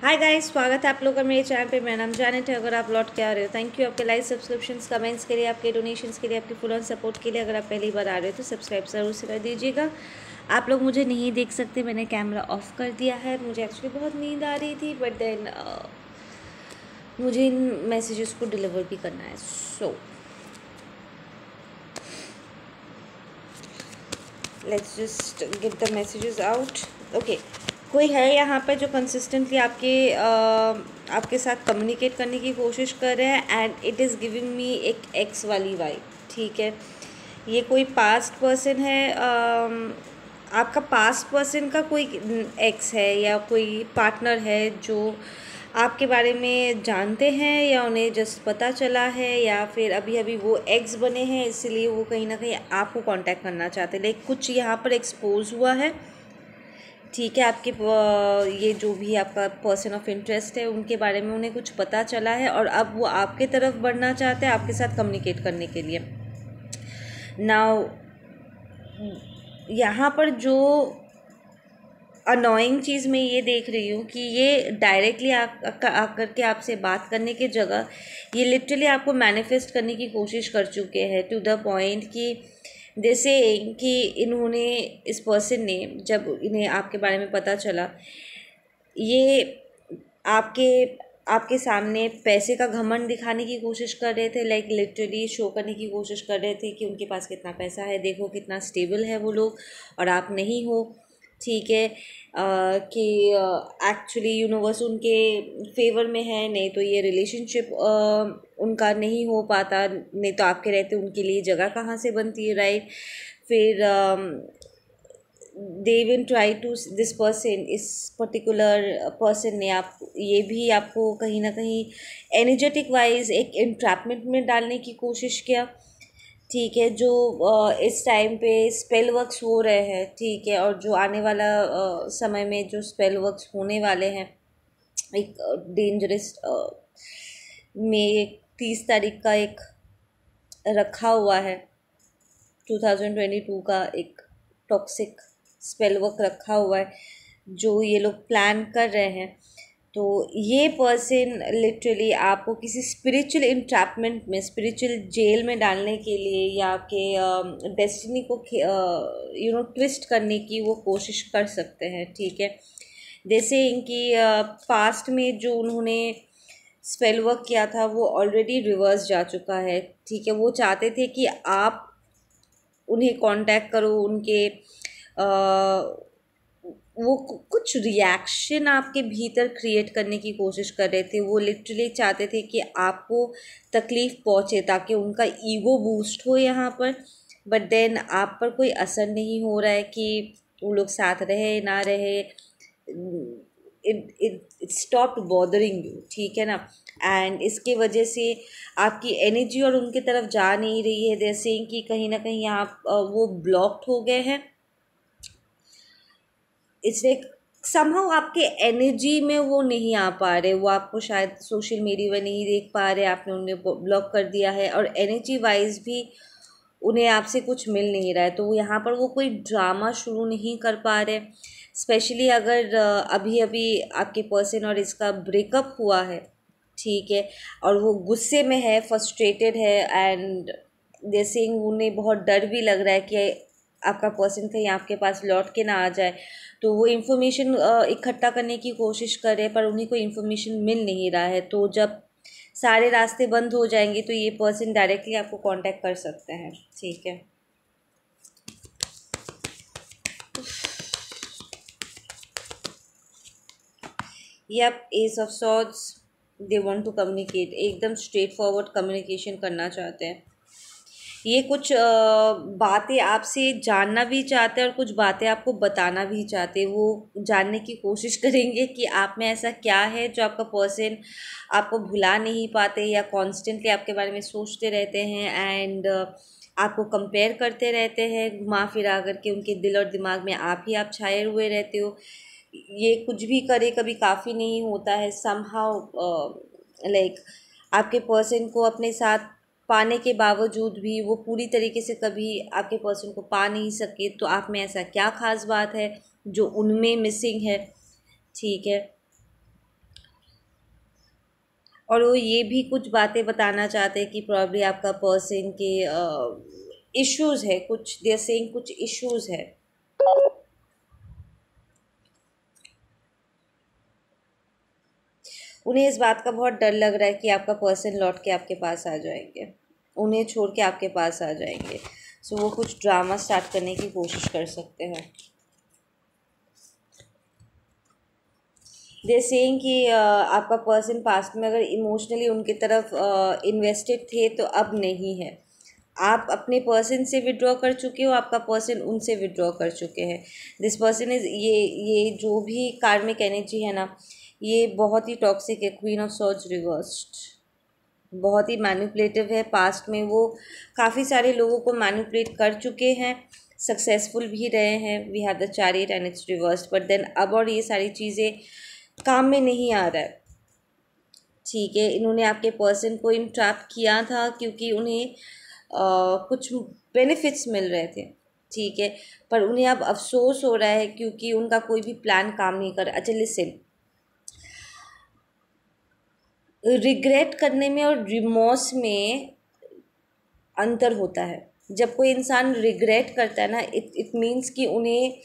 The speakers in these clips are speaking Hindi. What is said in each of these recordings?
हाय गाइस स्वागत है आप लोग का मेरे चैनल पे मैं नाम जाने थे अगर आप लौट के आ रहे हो थैंक यू आपके लाइक सब्सक्रिप्शन कमेंट्स के लिए आपके डोनेशंस के लिए आपके फुल ऑन सपोर्ट के लिए अगर आप पहली बार आ रहे हो तो सब्सक्राइब ज़रूर से कर दीजिएगा आप लोग मुझे नहीं देख सकते मैंने कैमरा ऑफ कर दिया है मुझे एक्चुअली बहुत नींद आ रही थी बट देन uh, मुझे इन मैसेजेस को डिलीवर भी करना है so let's just give the messages out okay कोई है यहाँ पर जो कंसिस्टेंटली आपके आपके साथ कम्युनिकेट करने की कोशिश कर रहे हैं and it is giving me एक एक्स वाली वाइब ठीक है ये कोई पास्ट पर्सन है आपका पास्ट पर्सन का कोई एक्स है या कोई पार्टनर है जो आपके बारे में जानते हैं या उन्हें जस्ट पता चला है या फिर अभी अभी वो एक्स बने हैं इसीलिए वो कहीं ना कहीं आपको कांटेक्ट करना चाहते हैं लेकिन कुछ यहाँ पर एक्सपोज हुआ है ठीक है आपके ये जो भी आपका पर्सन ऑफ इंटरेस्ट है उनके बारे में उन्हें कुछ पता चला है और अब वो आपके तरफ बढ़ना चाहते हैं आपके साथ कम्युनिकेट करने के लिए नाउ यहाँ पर जो अनोइंग चीज़ मैं ये देख रही हूँ कि ये डायरेक्टली आकर के आपसे बात करने की जगह ये लिटरली आपको मैनिफेस्ट करने की कोशिश कर चुके हैं टू द पॉइंट कि जैसे कि इन्होंने इस पर्सन ने जब इन्हें आपके बारे में पता चला ये आपके आपके सामने पैसे का घमंड दिखाने की कोशिश कर रहे थे लाइक लिटरली शो करने की कोशिश कर रहे थे कि उनके पास कितना पैसा है देखो कितना स्टेबल है वो लोग और आप नहीं हो ठीक है कि एक्चुअली यूनिवर्स उनके फेवर में है नहीं तो ये रिलेशनशिप उनका नहीं हो पाता नहीं तो आपके रहते उनके लिए जगह कहाँ से बनती है राइट फिर they will try to this person इस पर्टिकुलर पर्सन ने आप ये भी आपको कहीं ना कहीं एनर्जेटिक वाइज एक इंट्रैपमेंट में डालने की कोशिश किया ठीक है जो इस टाइम पे स्पेल वर्क्स हो रहे हैं ठीक है और जो आने वाला समय में जो स्पेल वर्क्स होने वाले हैं एक डेंजरस में तीस तारीख का एक रखा हुआ है टू थाउजेंड ट्वेंटी टू का एक टॉक्सिक स्पेल वर्क रखा हुआ है जो ये लोग प्लान कर रहे हैं तो ये पर्सन लिटरली आपको किसी स्पिरिचुअल इंट्रैपमेंट में स्पिरिचुअल जेल में डालने के लिए या आपके डेस्टिनी um, को यू नो ट्विस्ट करने की वो कोशिश कर सकते हैं ठीक है जैसे इनकी पास्ट uh, में जो उन्होंने स्पेल वर्क किया था वो ऑलरेडी रिवर्स जा चुका है ठीक है वो चाहते थे कि आप उन्हें कांटेक्ट करो उनके आ, uh, वो कुछ रिएक्शन आपके भीतर क्रिएट करने की कोशिश कर रहे थे वो लिटरली चाहते थे कि आपको तकलीफ़ पहुँचे ताकि उनका ईगो बूस्ट हो यहाँ पर बट देन आप पर कोई असर नहीं हो रहा है कि वो लोग साथ रहे ना रहे it it stop bothering you ठीक है ना एंड इसके वजह से आपकी एनर्जी और उनके तरफ जा नहीं रही है जैसे कि कहीं ना कहीं आप वो ब्लॉक्ड हो गए हैं इट्स लाइक समहाउ आपके एनर्जी में वो नहीं आ पा रहे वो आपको शायद सोशल मीडिया में नहीं देख पा रहे आपने उन्हें ब्लॉक कर दिया है और एनर्जी वाइज भी उन्हें आपसे कुछ मिल नहीं रहा है तो यहाँ पर वो कोई ड्रामा शुरू नहीं कर पा रहे स्पेशली अगर अभी अभी आपके पर्सन और इसका ब्रेकअप हुआ है ठीक है और वो गुस्से में है फ्रस्ट्रेटेड है एंड जैसे उन्हें बहुत डर भी लग रहा है कि आपका पर्सन कहीं आपके पास लौट के ना आ जाए तो वो इन्फॉर्मेशन इकट्ठा करने की कोशिश करे पर उन्हीं को इन्फॉर्मेशन मिल नहीं रहा है तो जब सारे रास्ते बंद हो जाएंगे तो ये पर्सन डायरेक्टली आपको कांटेक्ट कर सकते हैं ठीक है yup yes of sorts they want to communicate एकदम स्ट्रेट फॉरवर्ड कम्युनिकेशन करना चाहते हैं ये कुछ बातें आपसे जानना भी चाहते हैं और कुछ बातें आपको बताना भी चाहते हैं वो जानने की कोशिश करेंगे कि आप में ऐसा क्या है जो आपका पर्सन आपको भुला नहीं पाते या कॉन्स्टेंटली आपके बारे में सोचते रहते हैं एंड आपको कंपेयर करते रहते हैं घुमा फिरा करके उनके दिल और दिमाग में आप ही आप छाए हुए रहते हो ये कुछ भी करे कभी काफ़ी नहीं होता है समहाउ लाइक आपके पर्सन को अपने साथ पाने के बावजूद भी वो पूरी तरीके से कभी आपके पर्सन को पा नहीं सके तो आप में ऐसा क्या ख़ास बात है जो उनमें मिसिंग है ठीक है और वो ये भी कुछ बातें बताना चाहते हैं कि प्रॉब्ली आपका पर्सन के इश्यूज़ है कुछ देर सेंग कुछ इश्यूज़ है उन्हें इस बात का बहुत डर लग रहा है कि आपका पर्सन लौट के आपके पास आ जाएंगे उन्हें छोड़ के आपके पास आ जाएंगे सो वो कुछ ड्रामा स्टार्ट करने की कोशिश कर सकते हैं दे सेइंग कि आपका पर्सन पास्ट में अगर इमोशनली उनकी तरफ इन्वेस्टेड थे तो अब नहीं है आप अपने पर्सन से विड्रॉ कर चुके हो आपका पर्सन उनसे विड्रॉ कर चुके हैं दिस पर्सन इज़ ये ये जो भी कार्मिक एनर्जी है ना ये बहुत ही टॉक्सिक है क्वीन ऑफ सॉर्च रिवर्स्ड बहुत ही मैनिपुलेटिव है पास्ट में वो काफ़ी सारे लोगों को मैनिपुलेट कर चुके हैं सक्सेसफुल भी रहे हैं we have the chariot and it's reverse but then अब और ये सारी चीज़ें काम में नहीं आ रहा है ठीक है इन्होंने आपके पर्सन को इंट्रैप किया था क्योंकि उन्हें आ, कुछ बेनिफिट्स मिल रहे थे ठीक है पर उन्हें अब अफसोस हो रहा है क्योंकि उनका कोई भी प्लान काम नहीं कर अच्छा लिसन रिग्रेट करने में और रिमोर्स में अंतर होता है जब कोई इंसान रिग्रेट करता है ना इट इट मीन्स कि उन्हें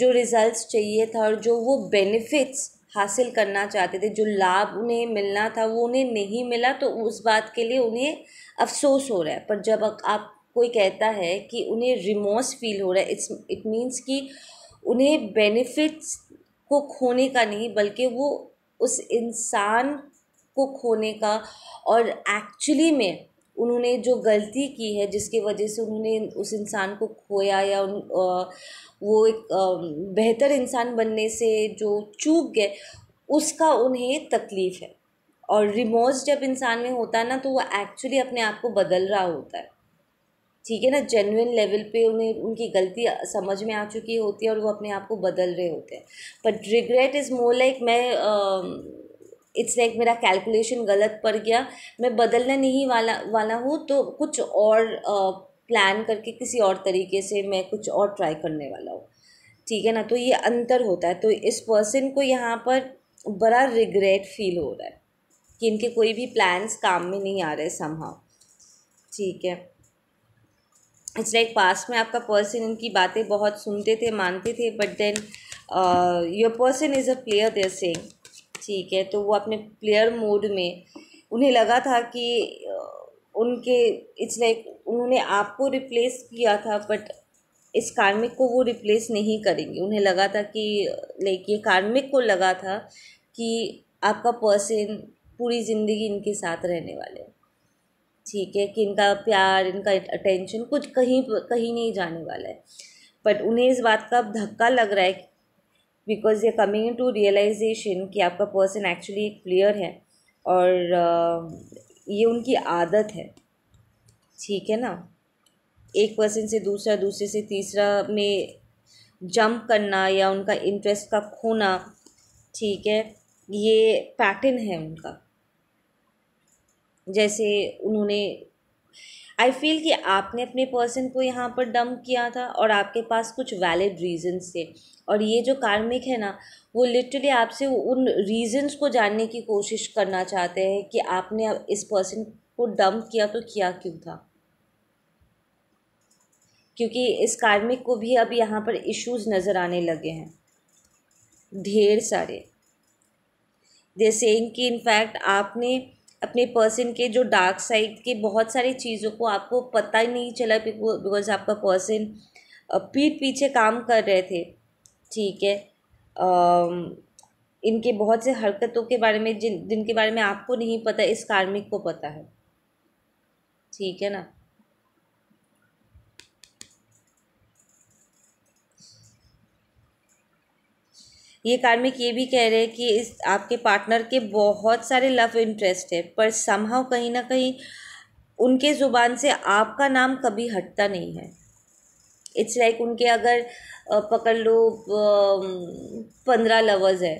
जो रिज़ल्ट्स चाहिए था और जो वो बेनिफिट्स हासिल करना चाहते थे जो लाभ उन्हें मिलना था वो उन्हें नहीं मिला तो उस बात के लिए उन्हें अफसोस हो रहा है पर जब आप कोई कहता है कि उन्हें रिमोर्स फील हो रहा है इट्स इट मीन्स कि उन्हें बेनिफिट्स को खोने का नहीं बल्कि वो उस इंसान को खोने का और एक्चुअली में उन्होंने जो गलती की है जिसकी वजह से उन्होंने उस इंसान को खोया या उन वो एक बेहतर इंसान बनने से जो चूक गए उसका उन्हें तकलीफ़ है और रिमोर्स जब इंसान में होता है ना तो वो एक्चुअली अपने आप को बदल रहा होता है ठीक है ना जेनुइन लेवल पे उन्हें उनकी गलती समझ में आ चुकी होती है और वो अपने आप को बदल रहे होते हैं but regret is more like मैं इट्स लाइक मेरा कैलकुलेशन गलत पड़ गया मैं बदलने नहीं वाला वाला हूँ तो कुछ और प्लान करके किसी और तरीके से मैं कुछ और ट्राई करने वाला हूँ ठीक है ना तो ये अंतर होता है तो इस पर्सन को यहाँ पर बड़ा रिग्रेट फील हो रहा है कि इनके कोई भी प्लान्स काम में नहीं आ रहे संभाव ठीक है इट्स लाइक पास में आपका पर्सन इनकी बातें बहुत सुनते थे मानते थे but then your person is a player they're saying ठीक है तो वो अपने प्लेयर मोड में उन्हें लगा था कि उनके इट्स लाइक उन्होंने आपको रिप्लेस किया था बट इस कार्मिक को वो रिप्लेस नहीं करेंगे उन्हें लगा था कि लाइक ये कार्मिक को लगा था कि आपका पर्सन पूरी ज़िंदगी इनके साथ रहने वाले ठीक है कि इनका प्यार इनका अटेंशन कुछ कहीं कहीं नहीं जाने वाला है बट उन्हें इस बात का धक्का लग रहा है कि बिकॉज ये कमिंग टू रियलाइजेशन कि आपका पर्सन एक्चुअली एक प्लेयर है और ये उनकी आदत है ठीक है ना एक पर्सन से दूसरा दूसरे से तीसरा में जंप करना या उनका इंटरेस्ट का खोना ठीक है ये पैटर्न है उनका जैसे उन्होंने आई फील कि आपने अपने पर्सन को यहाँ पर डम किया था और आपके पास कुछ वैलिड रीजंस थे और ये जो कार्मिक है ना वो लिटरली आपसे उन रीजंस को जानने की कोशिश करना चाहते हैं कि आपने इस पर्सन को डम किया तो किया क्यों था क्योंकि इस कार्मिक को भी अब यहाँ पर इश्यूज नज़र आने लगे हैं ढेर सारे जैसे इनकी कि इनफैक्ट आपने अपने पर्सन के जो डार्क साइड के बहुत सारी चीज़ों को आपको पता ही नहीं चला बिकॉज आपका पर्सन पीठ पीछे काम कर रहे थे ठीक है इनके बहुत से हरकतों के बारे में जिन जिनके बारे में आपको नहीं पता इस कार्मिक को पता है ठीक है ना ये कार्मिक ये भी कह रहे हैं कि इस आपके पार्टनर के बहुत सारे लव इंटरेस्ट है पर समहाव कहीं ना कहीं उनके ज़ुबान से आपका नाम कभी हटता नहीं है इट्स लाइक like उनके अगर पकड़ लो पंद्रह लवर्स है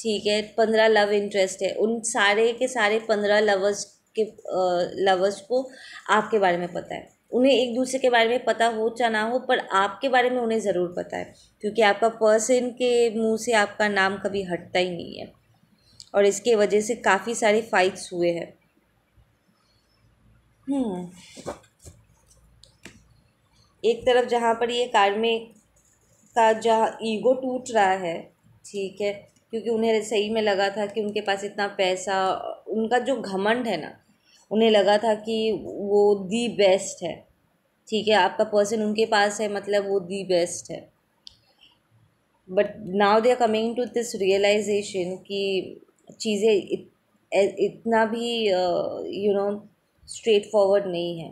ठीक है पंद्रह लव इंटरेस्ट है उन सारे के सारे पंद्रह लवर्स के लवर्स को आपके बारे में पता है उन्हें एक दूसरे के बारे में पता हो चाहे ना हो पर आपके बारे में उन्हें ज़रूर पता है क्योंकि आपका पर्सन के मुंह से आपका नाम कभी हटता ही नहीं है और इसके वजह से काफ़ी सारे फाइट्स हुए हैं हम्म। एक तरफ जहाँ पर ये कार्मिक का जहाँ ईगो टूट रहा है ठीक है क्योंकि उन्हें सही में लगा था कि उनके पास इतना पैसा उनका जो घमंड है ना उन्हें लगा था कि वो दी बेस्ट है ठीक है आपका पर्सन उनके पास है मतलब वो दी बेस्ट है but now they are coming to this realisation कि चीज़ें इत, इतना भी यू नो स्ट्रेट फॉरवर्ड नहीं है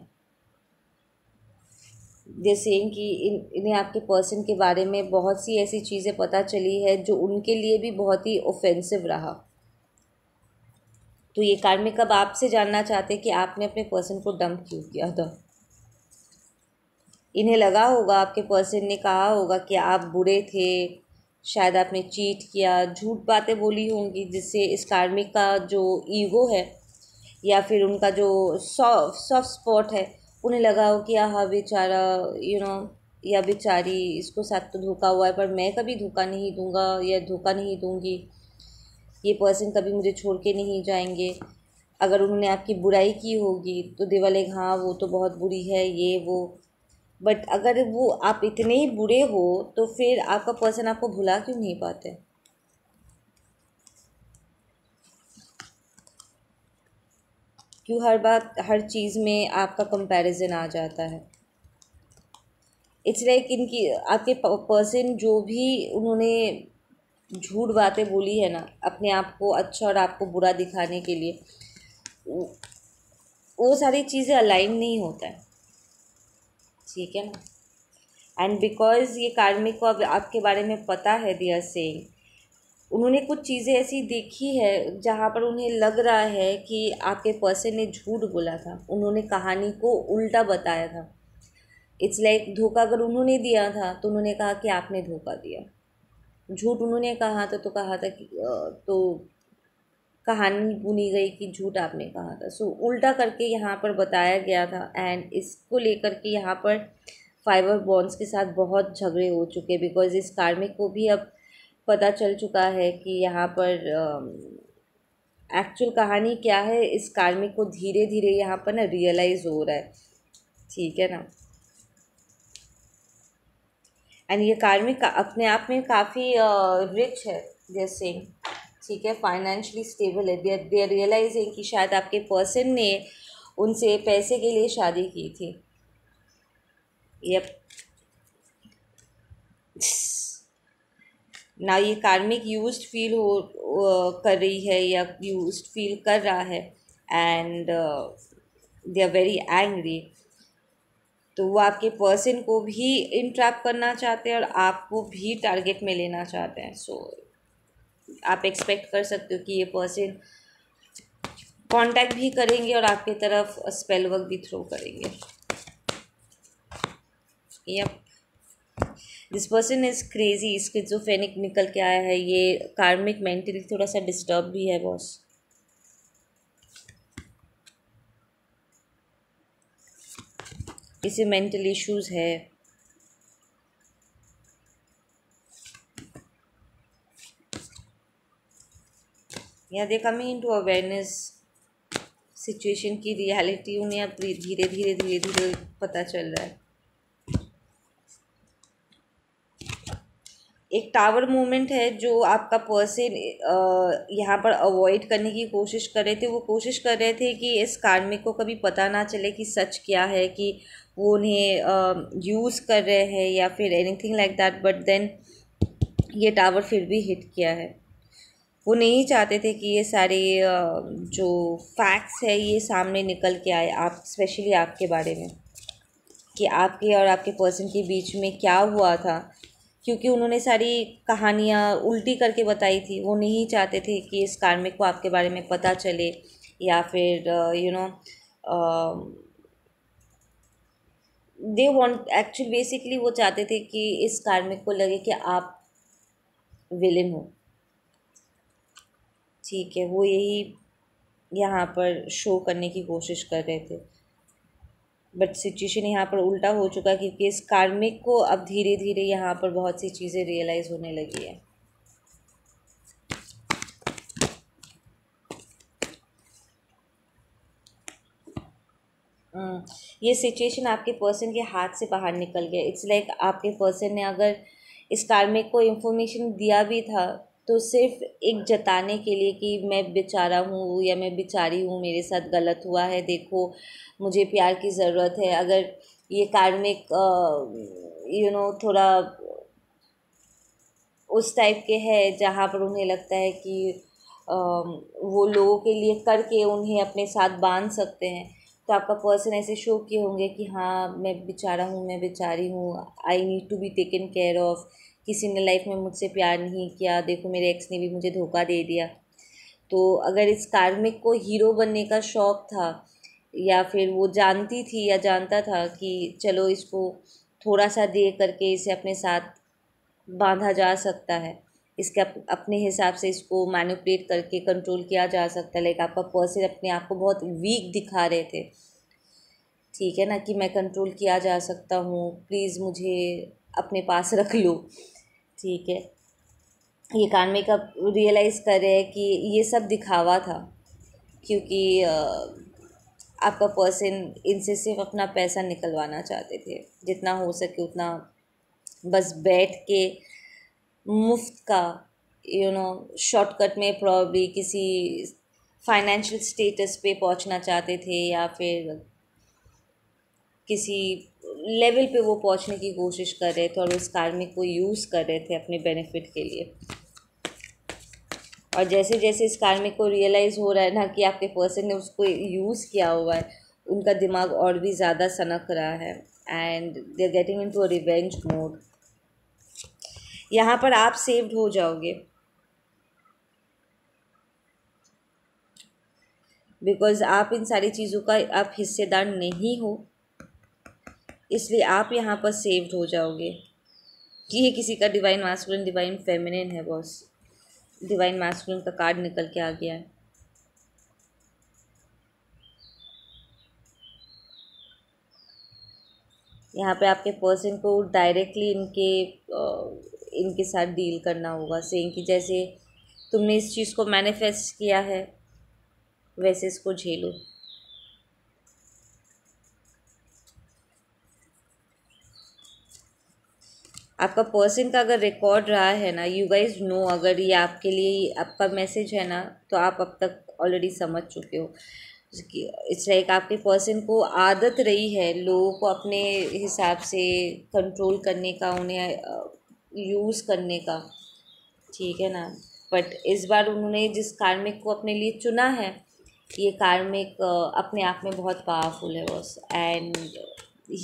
जैसे कि इन इन्हें आपके पर्सन के बारे में बहुत सी ऐसी चीज़ें पता चली है जो उनके लिए भी बहुत ही ऑफेंसिव रहा तो ये कार्मिक अब आपसे जानना चाहते हैं कि आपने अपने पर्सन को डंप क्यों किया था इन्हें लगा होगा आपके पर्सन ने कहा होगा कि आप बुरे थे शायद आपने चीट किया झूठ बातें बोली होंगी जिससे इस कार्मिक का जो ईगो है या फिर उनका जो सॉफ्ट सॉफ्ट स्पॉट है उन्हें लगा हो कि आह बेचारा यू नो या बेचारी इसको साथ तो धोखा हुआ है पर मैं कभी धोखा नहीं दूंगा या धोखा नहीं दूंगी ये पर्सन कभी मुझे छोड़ के नहीं जाएंगे अगर उन्होंने आपकी बुराई की होगी तो दे वाले हाँ वो तो बहुत बुरी है ये वो बट अगर वो आप इतने ही बुरे हो तो फिर आपका पर्सन आपको भुला क्यों नहीं पाते क्यों हर बात हर चीज़ में आपका कंपैरिजन आ जाता है इसलिए लाइक इनकी आपके पर्सन जो भी उन्होंने झूठ बातें बोली है ना अपने आप को अच्छा और आपको बुरा दिखाने के लिए वो सारी चीज़ें अलाइन नहीं होता है ठीक है ना एंड बिकॉज ये कार्मिक को अब आपके बारे में पता है दिया सिंह उन्होंने कुछ चीज़ें ऐसी देखी है जहाँ पर उन्हें लग रहा है कि आपके पर्सन ने झूठ बोला था उन्होंने कहानी को उल्टा बताया था इट्स लाइक धोखा अगर उन्होंने दिया था तो उन्होंने कहा कि आपने धोखा दिया झूठ उन्होंने कहा था तो कहा था कि तो कहानी बुनी गई कि झूठ आपने कहा था सो so, उल्टा करके यहाँ पर बताया गया था एंड इसको लेकर के यहाँ पर फाइबर बॉन्स के साथ बहुत झगड़े हो चुके बिकॉज इस कार्मिक को भी अब पता चल चुका है कि यहाँ पर एक्चुअल कहानी क्या है इस कार्मिक को धीरे धीरे यहाँ पर ना रियलाइज़ हो रहा है ठीक है ना एंड ये कार्मिक का, अपने आप में काफ़ी रिच है जैसे ठीक है फाइनेंशली स्टेबल है देर रियलाइज रियलाइजिंग कि शायद आपके पर्सन ने उनसे पैसे के लिए शादी की थी यप ना ये कार्मिक यूज फील हो कर रही है या यूज फील कर रहा है and they are very angry तो वो आपके पर्सन को भी इंट्रैप करना चाहते हैं और आपको भी टारगेट में लेना चाहते हैं सो so, आप एक्सपेक्ट कर सकते हो कि ये पर्सन कांटेक्ट भी करेंगे और आपके तरफ स्पेल वर्क भी थ्रो करेंगे yup this person is crazy इसके जो फेनिक निकल के आया है ये कार्मिक मेंटली थोड़ा सा डिस्टर्ब भी है बॉस किसी मेंटल इश्यूज़ है या they coming to awareness situation की रियलिटी उन्हें अब धीरे धीरे धीरे धीरे पता चल रहा है एक टावर मूवमेंट है जो आपका पर्सन यहाँ पर अवॉइड करने की कोशिश कर रहे थे वो कोशिश कर रहे थे कि इस कार्मिक को कभी पता ना चले कि सच क्या है कि वो उन्हें यूज़ कर रहे हैं या फिर anything like that but then ये टावर फिर भी हिट किया है वो नहीं चाहते थे कि ये सारे जो फैक्ट्स है ये सामने निकल के आए आप स्पेशली आपके बारे में कि आपके और आपके पर्सन के बीच में क्या हुआ था क्योंकि उन्होंने सारी कहानियाँ उल्टी करके बताई थी वो नहीं चाहते थे कि इस कार्मिक को आपके बारे में पता चले या फिर you know they want actually basically वो चाहते थे कि इस कार्मिक को लगे कि आप विलन हो ठीक है वो यही यहाँ पर शो करने की कोशिश कर रहे थे बट सिचुएशन यहाँ पर उल्टा हो चुका क्योंकि इस कार्मिक को अब धीरे धीरे यहाँ पर बहुत सी चीज़ें रियलाइज़ होने लगी है हम्म, ये सिचुएशन आपके पर्सन के हाथ से बाहर निकल गया इट्स लाइक आपके पर्सन ने अगर इस कार्मिक को इन्फॉर्मेशन दिया भी था तो सिर्फ एक जताने के लिए कि मैं बेचारा हूँ या मैं बेचारी हूँ मेरे साथ गलत हुआ है देखो मुझे प्यार की ज़रूरत है अगर ये कार्मिक यू नो थोड़ा उस टाइप के है जहाँ पर उन्हें लगता है कि आ, वो लोगों के लिए करके उन्हें अपने साथ बांध सकते हैं तो आपका पर्सन ऐसे शो किए होंगे कि हाँ मैं बेचारा हूँ मैं बेचारी हूँ I need to be taken care of किसी ने लाइफ में मुझसे प्यार नहीं किया देखो मेरे एक्स ने भी मुझे धोखा दे दिया तो अगर इस कार्मिक को हीरो बनने का शौक़ था या फिर वो जानती थी या जानता था कि चलो इसको थोड़ा सा दे करके इसे अपने साथ बांधा जा सकता है इसके अप, अपने हिसाब से इसको मैनिपुलेट करके कंट्रोल किया जा सकता है लाइक आपका पर्सन अपने आप को बहुत वीक दिखा रहे थे ठीक है ना कि मैं कंट्रोल किया जा सकता हूँ प्लीज़ मुझे अपने पास रख लो ठीक है ये में कब रियलाइज़ कर रहे हैं कि ये सब दिखावा था क्योंकि आपका पर्सन इनसे सिर्फ अपना पैसा निकलवाना चाहते थे जितना हो सके उतना बस बैठ के मुफ्त का यू नो शॉर्टकट में प्रॉब्ली किसी फाइनेंशियल स्टेटस पे पहुंचना चाहते थे या फिर किसी लेवल पे वो पहुंचने की कोशिश कर रहे थे और उस कार्मिक को यूज़ कर रहे थे अपने बेनिफिट के लिए और जैसे जैसे इस कार्मिक को रियलाइज़ हो रहा है ना कि आपके पर्सन ने उसको यूज़ किया हुआ है उनका दिमाग और भी ज़्यादा सनक रहा है and they are getting into a revenge mode यहाँ पर आप सेव्ड हो जाओगे बिकॉज आप इन सारी चीज़ों का आप हिस्सेदार नहीं हो इसलिए आप यहाँ पर सेव्ड हो जाओगे कि ये किसी का डिवाइन मास्कुलिन डिवाइन फेमिनिन है बॉस डिवाइन मास्कुलिन का कार्ड निकल के आ गया है यहाँ पे आपके पर्सन को डायरेक्टली इनके इनके साथ डील करना होगा सेम कि जैसे तुमने इस चीज़ को मैनिफेस्ट किया है वैसे इसको झेलो आपका पर्सन का अगर रिकॉर्ड रहा है ना यू गाइज नो अगर ये आपके लिए आपका मैसेज है ना तो आप अब तक ऑलरेडी समझ चुके हो इट्स लाइक आपके पर्सन को आदत रही है लोगों को अपने हिसाब से कंट्रोल करने का उन्हें यूज़ करने का ठीक है ना बट इस बार उन्होंने जिस कार्मिक को अपने लिए चुना है ये कार्मिक अपने आप में बहुत पावरफुल है बॉस एंड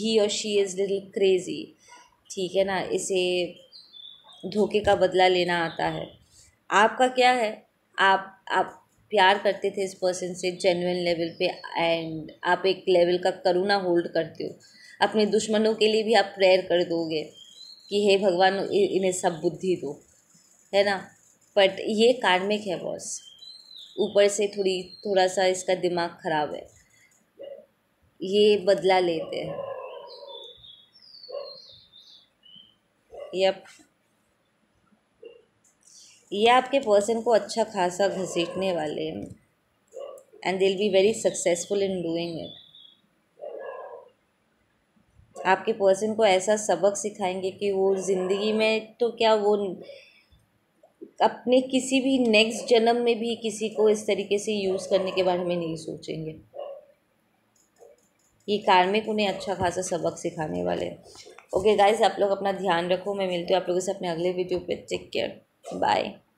ही और शी इज़ लिटिल क्रेज़ी ठीक है ना इसे धोखे का बदला लेना आता है आपका क्या है आप आप प्यार करते थे इस पर्सन से जेनुन लेवल पे एंड आप एक लेवल का करुणा होल्ड करते हो अपने दुश्मनों के लिए भी आप प्रेयर कर दोगे कि हे भगवान इन्हें सब बुद्धि दो है ना बट ये कार्मिक है बॉस ऊपर से थोड़ी थोड़ा सा इसका दिमाग खराब है ये बदला लेते हैं यप ये आपके पर्सन को अच्छा खासा घसीटने वाले हैं and they will be very successful in doing it आपके पर्सन को ऐसा सबक सिखाएंगे कि वो ज़िंदगी में तो क्या वो अपने किसी भी नेक्स्ट जन्म में भी किसी को इस तरीके से यूज़ करने के बारे में नहीं सोचेंगे ये कार्मिक उन्हें अच्छा खासा सबक सिखाने वाले ओके गाइस आप लोग अपना ध्यान रखो मैं मिलती हूँ आप लोगों से अपने अगले वीडियो पे टेक केयर बाय